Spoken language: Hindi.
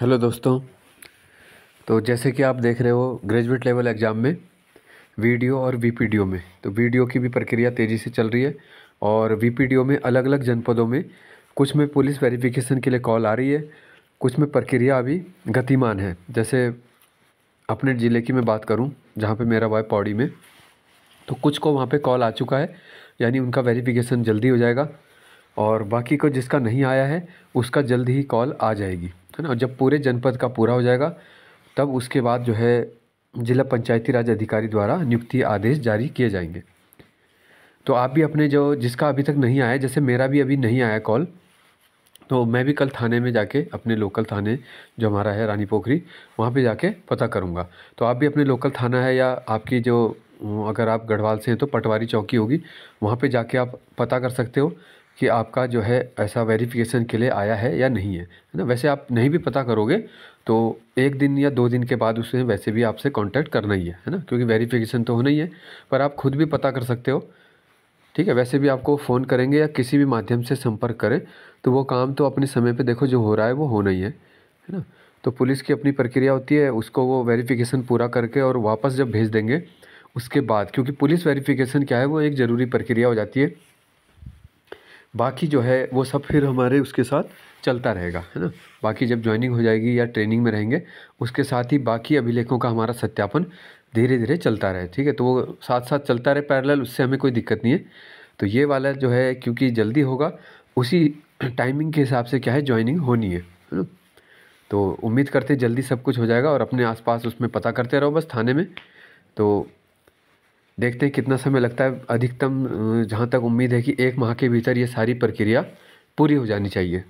हेलो दोस्तों तो जैसे कि आप देख रहे हो ग्रेजुएट लेवल एग्ज़ाम में वीडियो और वीपीडीओ में तो वीडियो की भी प्रक्रिया तेज़ी से चल रही है और वीपीडीओ में अलग अलग जनपदों में कुछ में पुलिस वेरिफिकेशन के लिए कॉल आ रही है कुछ में प्रक्रिया अभी गतिमान है जैसे अपने ज़िले की मैं बात करूँ जहाँ पर मेरा वाई पौड़ी में तो कुछ को वहाँ पर कॉल आ चुका है यानी उनका वेरीफिकेशन जल्दी हो जाएगा और बाकी को जिसका नहीं आया है उसका जल्द ही कॉल आ जाएगी है ना और जब पूरे जनपद का पूरा हो जाएगा तब उसके बाद जो है जिला पंचायती राज अधिकारी द्वारा नियुक्ति आदेश जारी किए जाएंगे तो आप भी अपने जो जिसका अभी तक नहीं आया जैसे मेरा भी अभी नहीं आया कॉल तो मैं भी कल थाने में जाके अपने लोकल थाने जो हमारा है रानी पोखरी वहाँ पे जाके पता करूँगा तो आप भी अपने लोकल थाना है या आपकी जो अगर आप गढ़वाल से हैं तो पटवारी चौकी होगी वहाँ पे जाके आप पता कर सकते हो कि आपका जो है ऐसा वेरिफिकेशन के लिए आया है या नहीं है है ना वैसे आप नहीं भी पता करोगे तो एक दिन या दो दिन के बाद उसे वैसे भी आपसे कांटेक्ट करना ही है है ना क्योंकि वेरिफिकेशन तो होना ही है पर आप खुद भी पता कर सकते हो ठीक है वैसे भी आपको फ़ोन करेंगे या किसी भी माध्यम से संपर्क करें तो वो काम तो अपने समय पर देखो जो हो रहा है वो होना ही है है ना तो पुलिस की अपनी प्रक्रिया होती है उसको वो वेरीफिकेशन पूरा करके और वापस जब भेज देंगे उसके बाद क्योंकि पुलिस वेरिफिकेशन क्या है वो एक ज़रूरी प्रक्रिया हो जाती है बाकी जो है वो सब फिर हमारे उसके साथ चलता रहेगा है ना बाकी जब ज्वाइनिंग हो जाएगी या ट्रेनिंग में रहेंगे उसके साथ ही बाकी अभिलेखों का हमारा सत्यापन धीरे धीरे चलता रहे ठीक है तो वो साथ साथ चलता रहे पैरेलल उससे हमें कोई दिक्कत नहीं है तो ये वाला जो है क्योंकि जल्दी होगा उसी टाइमिंग के हिसाब से क्या है ज्वाइनिंग होनी है है ना तो उम्मीद करते जल्दी सब कुछ हो जाएगा और अपने आसपास उसमें पता करते रहो बस थाने में तो देखते हैं कितना समय लगता है अधिकतम जहाँ तक उम्मीद है कि एक माह के भीतर ये सारी प्रक्रिया पूरी हो जानी चाहिए